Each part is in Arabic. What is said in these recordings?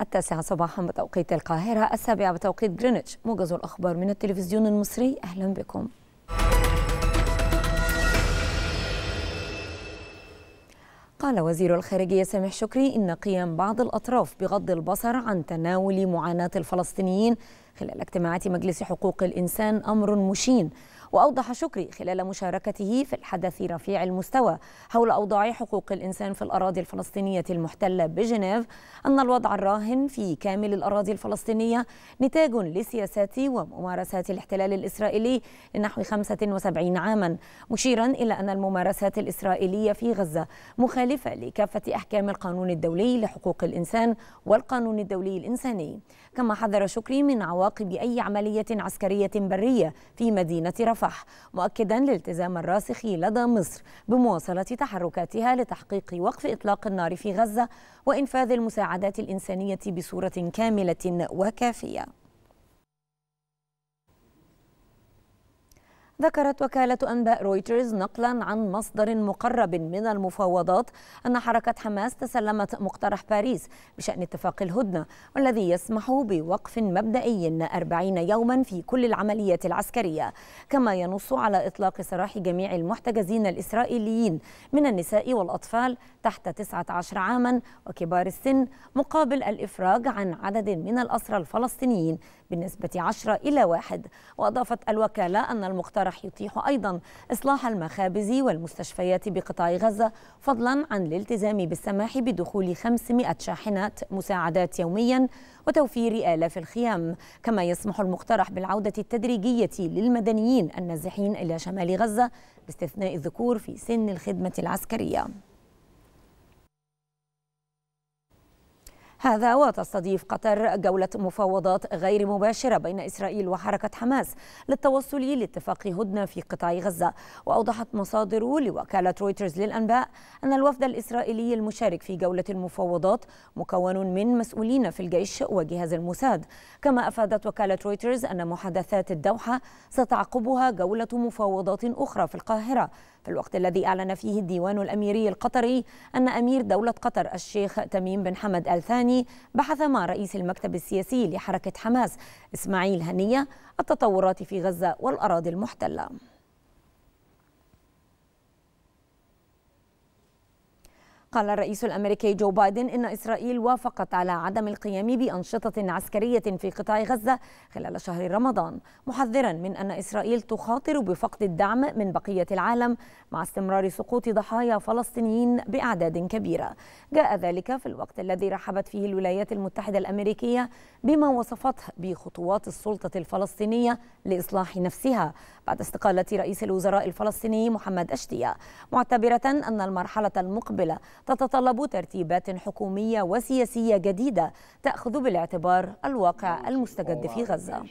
التاسعة صباحا بتوقيت القاهرة السابعة بتوقيت جرينتش موجز الأخبار من التلفزيون المصري أهلا بكم قال وزير الخارجية سامح شكري إن قيام بعض الأطراف بغض البصر عن تناول معاناة الفلسطينيين خلال اجتماعات مجلس حقوق الإنسان أمر مشين وأوضح شكري خلال مشاركته في الحدث رفيع المستوى حول أوضاع حقوق الإنسان في الأراضي الفلسطينية المحتلة بجنيف أن الوضع الراهن في كامل الأراضي الفلسطينية نتاج لسياسات وممارسات الاحتلال الإسرائيلي لنحو 75 عاما مشيرا إلى أن الممارسات الإسرائيلية في غزة مخالفة لكافة أحكام القانون الدولي لحقوق الإنسان والقانون الدولي الإنساني كما حذر شكري من عواقب أي عملية عسكرية برية في مدينة رفح رفح مؤكدا الالتزام الراسخ لدى مصر بمواصلة تحركاتها لتحقيق وقف إطلاق النار في غزة وإنفاذ المساعدات الإنسانية بصورة كاملة وكافية ذكرت وكالة أنباء رويترز نقلا عن مصدر مقرب من المفاوضات أن حركة حماس تسلمت مقترح باريس بشأن اتفاق الهدنة والذي يسمح بوقف مبدئي 40 يوما في كل العمليات العسكرية كما ينص على إطلاق سراح جميع المحتجزين الإسرائيليين من النساء والأطفال تحت 19 عاما وكبار السن مقابل الإفراج عن عدد من الأسرى الفلسطينيين بنسبة 10 إلى 1 وأضافت الوكالة أن المقترح رح يتيح أيضا إصلاح المخابز والمستشفيات بقطاع غزة فضلا عن الالتزام بالسماح بدخول 500 شاحنة مساعدات يوميا وتوفير آلاف الخيام كما يسمح المقترح بالعودة التدريجية للمدنيين النازحين إلى شمال غزة باستثناء الذكور في سن الخدمة العسكرية هذا وتستضيف قطر جولة مفاوضات غير مباشرة بين إسرائيل وحركة حماس للتوصل لاتفاق هدنة في قطاع غزة وأوضحت مصادر لوكالة رويترز للأنباء أن الوفد الإسرائيلي المشارك في جولة المفاوضات مكون من مسؤولين في الجيش وجهاز الموساد كما أفادت وكالة رويترز أن محادثات الدوحة ستعقبها جولة مفاوضات أخرى في القاهرة في الوقت الذي أعلن فيه الديوان الأميري القطري أن أمير دولة قطر الشيخ تميم بن حمد آل ثاني الثاني بحث مع رئيس المكتب السياسي لحركة حماس إسماعيل هنية التطورات في غزة والأراضي المحتلة قال الرئيس الامريكي جو بايدن ان اسرائيل وافقت على عدم القيام بانشطه عسكريه في قطاع غزه خلال شهر رمضان محذرا من ان اسرائيل تخاطر بفقد الدعم من بقيه العالم مع استمرار سقوط ضحايا فلسطينيين باعداد كبيره جاء ذلك في الوقت الذي رحبت فيه الولايات المتحده الامريكيه بما وصفته بخطوات السلطه الفلسطينيه لاصلاح نفسها بعد استقاله رئيس الوزراء الفلسطيني محمد اشتيه معتبره ان المرحله المقبله تتطلب ترتيبات حكومية وسياسية جديدة تأخذ بالاعتبار الواقع المستجد في غزة.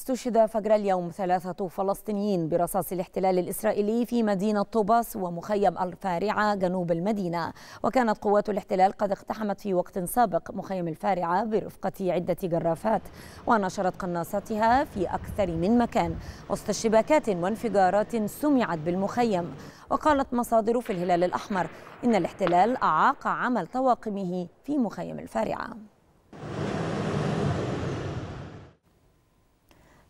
استشهد فجر اليوم ثلاثة فلسطينيين برصاص الاحتلال الإسرائيلي في مدينة طوباس ومخيم الفارعة جنوب المدينة وكانت قوات الاحتلال قد اقتحمت في وقت سابق مخيم الفارعة برفقة عدة جرافات ونشرت قناصاتها في أكثر من مكان وسط اشتباكات وانفجارات سمعت بالمخيم وقالت مصادر في الهلال الأحمر إن الاحتلال أعاق عمل طواقمه في مخيم الفارعة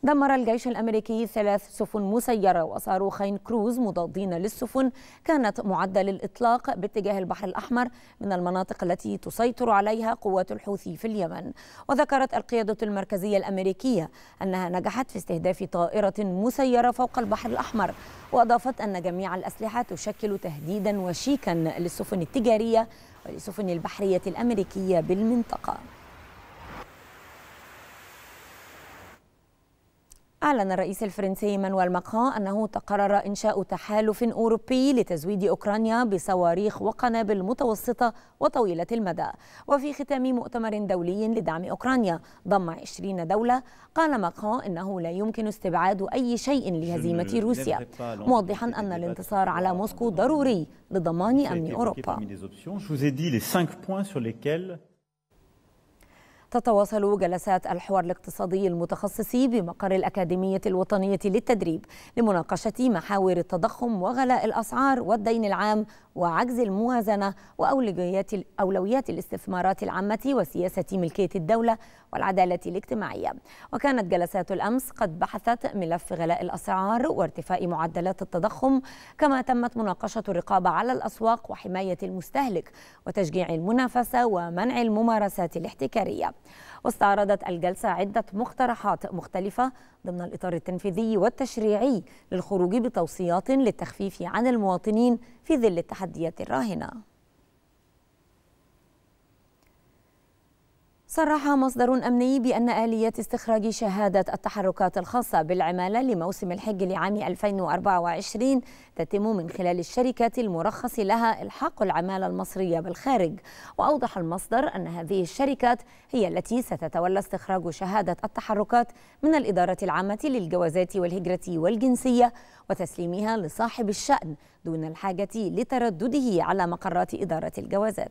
دمر الجيش الأمريكي ثلاث سفن مسيرة وصاروخين كروز مضادين للسفن كانت معدة للإطلاق باتجاه البحر الأحمر من المناطق التي تسيطر عليها قوات الحوثي في اليمن وذكرت القيادة المركزية الأمريكية أنها نجحت في استهداف طائرة مسيرة فوق البحر الأحمر وأضافت أن جميع الأسلحة تشكل تهديدا وشيكا للسفن التجارية ولسفن البحرية الأمريكية بالمنطقة أعلن الرئيس الفرنسي مانويل ماكرون أنه تقرر إنشاء تحالف أوروبي لتزويد أوكرانيا بصواريخ وقنابل متوسطة وطويلة المدى وفي ختام مؤتمر دولي لدعم أوكرانيا ضم 20 دولة قال ماكرون إنه لا يمكن استبعاد أي شيء لهزيمة روسيا موضحا أن الانتصار على موسكو ضروري لضمان أمن أوروبا تتواصل جلسات الحوار الاقتصادي المتخصصي بمقر الأكاديمية الوطنية للتدريب لمناقشة محاور التضخم وغلاء الأسعار والدين العام وعجز الموازنة وأولويات الاستثمارات العامة وسياسة ملكية الدولة والعدالة الاجتماعية وكانت جلسات الأمس قد بحثت ملف غلاء الأسعار وارتفاع معدلات التضخم كما تمت مناقشة الرقابة على الأسواق وحماية المستهلك وتشجيع المنافسة ومنع الممارسات الاحتكارية واستعرضت الجلسة عدة مقترحات مختلفة ضمن الإطار التنفيذي والتشريعي للخروج بتوصيات للتخفيف عن المواطنين في ظل التحديات الراهنه صرح مصدر أمني بأن آلية استخراج شهادة التحركات الخاصة بالعمالة لموسم الحج لعام 2024 تتم من خلال الشركات المرخص لها إلحاق العمالة المصرية بالخارج وأوضح المصدر أن هذه الشركات هي التي ستتولى استخراج شهادة التحركات من الإدارة العامة للجوازات والهجرة والجنسية وتسليمها لصاحب الشأن دون الحاجة لتردده على مقرات إدارة الجوازات